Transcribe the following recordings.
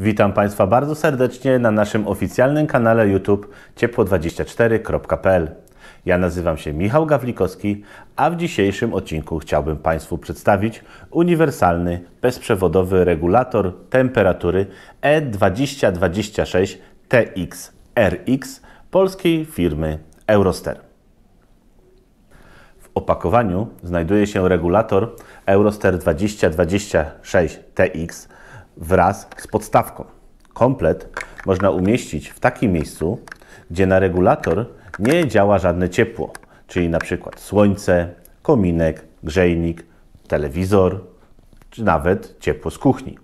Witam Państwa bardzo serdecznie na naszym oficjalnym kanale YouTube ciepło24.pl. Ja nazywam się Michał Gawlikowski, a w dzisiejszym odcinku chciałbym Państwu przedstawić uniwersalny, bezprzewodowy regulator temperatury E2026 TX-RX polskiej firmy Euroster. W opakowaniu znajduje się regulator Euroster 2026 TX wraz z podstawką. Komplet można umieścić w takim miejscu, gdzie na regulator nie działa żadne ciepło, czyli na przykład słońce, kominek, grzejnik, telewizor, czy nawet ciepło z kuchni.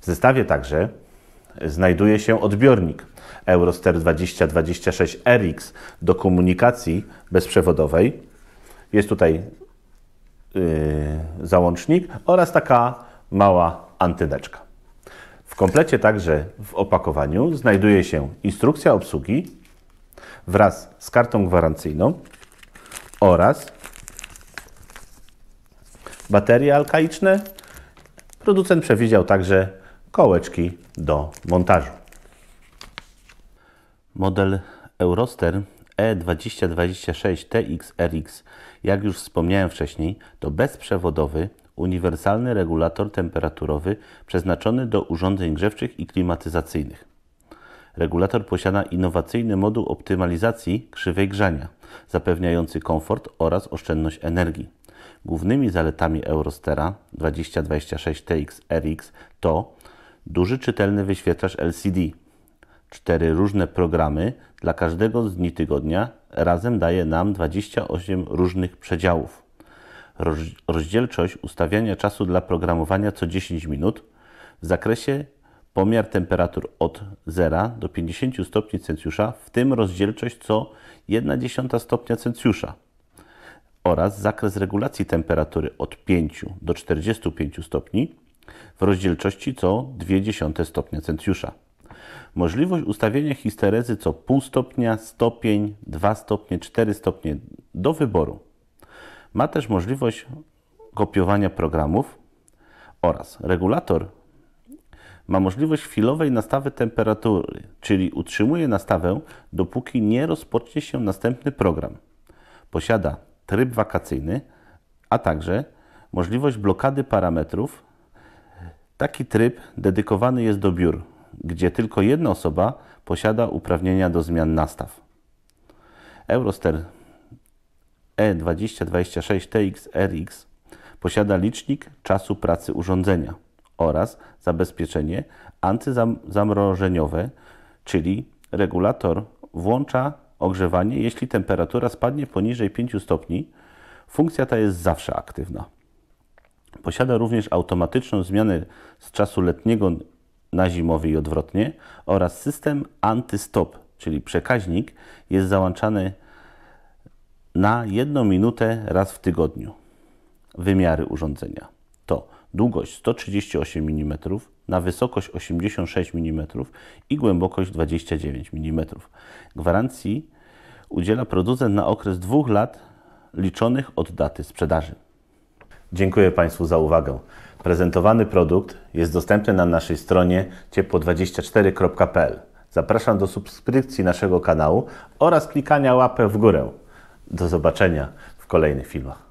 W zestawie także znajduje się odbiornik Euroster 2026 RX do komunikacji bezprzewodowej. Jest tutaj yy, załącznik oraz taka mała antyneczka komplecie także w opakowaniu znajduje się instrukcja obsługi wraz z kartą gwarancyjną oraz baterie alkaliczne. Producent przewidział także kołeczki do montażu. Model Euroster E2026 TX RX, jak już wspomniałem wcześniej, to bezprzewodowy, uniwersalny regulator temperaturowy przeznaczony do urządzeń grzewczych i klimatyzacyjnych. Regulator posiada innowacyjny moduł optymalizacji krzywej grzania, zapewniający komfort oraz oszczędność energii. Głównymi zaletami Eurostera 2026 TX RX to duży czytelny wyświetlacz LCD, cztery różne programy dla każdego z dni tygodnia razem daje nam 28 różnych przedziałów rozdzielczość ustawiania czasu dla programowania co 10 minut w zakresie pomiar temperatur od 0 do 50 stopni Celsjusza, w tym rozdzielczość co 1,1 stopnia Celsjusza oraz zakres regulacji temperatury od 5 do 45 stopni w rozdzielczości co 0,2 stopnia Celsjusza. Możliwość ustawienia histerezy co pół stopnia, stopień, 2 stopnie, 4 stopnie do wyboru. Ma też możliwość kopiowania programów oraz regulator ma możliwość chwilowej nastawy temperatury, czyli utrzymuje nastawę, dopóki nie rozpocznie się następny program. Posiada tryb wakacyjny, a także możliwość blokady parametrów. Taki tryb dedykowany jest do biur, gdzie tylko jedna osoba posiada uprawnienia do zmian nastaw. Euroster E2026TX-RX posiada licznik czasu pracy urządzenia oraz zabezpieczenie antyzamrożeniowe, czyli regulator włącza ogrzewanie, jeśli temperatura spadnie poniżej 5 stopni. Funkcja ta jest zawsze aktywna. Posiada również automatyczną zmianę z czasu letniego na zimowy i odwrotnie oraz system antystop, czyli przekaźnik jest załączany na jedną minutę raz w tygodniu. Wymiary urządzenia to długość 138 mm na wysokość 86 mm i głębokość 29 mm. Gwarancji udziela producent na okres dwóch lat liczonych od daty sprzedaży. Dziękuję Państwu za uwagę. Prezentowany produkt jest dostępny na naszej stronie ciepło24.pl. Zapraszam do subskrypcji naszego kanału oraz klikania łapę w górę. Do zobaczenia w kolejnych filmach.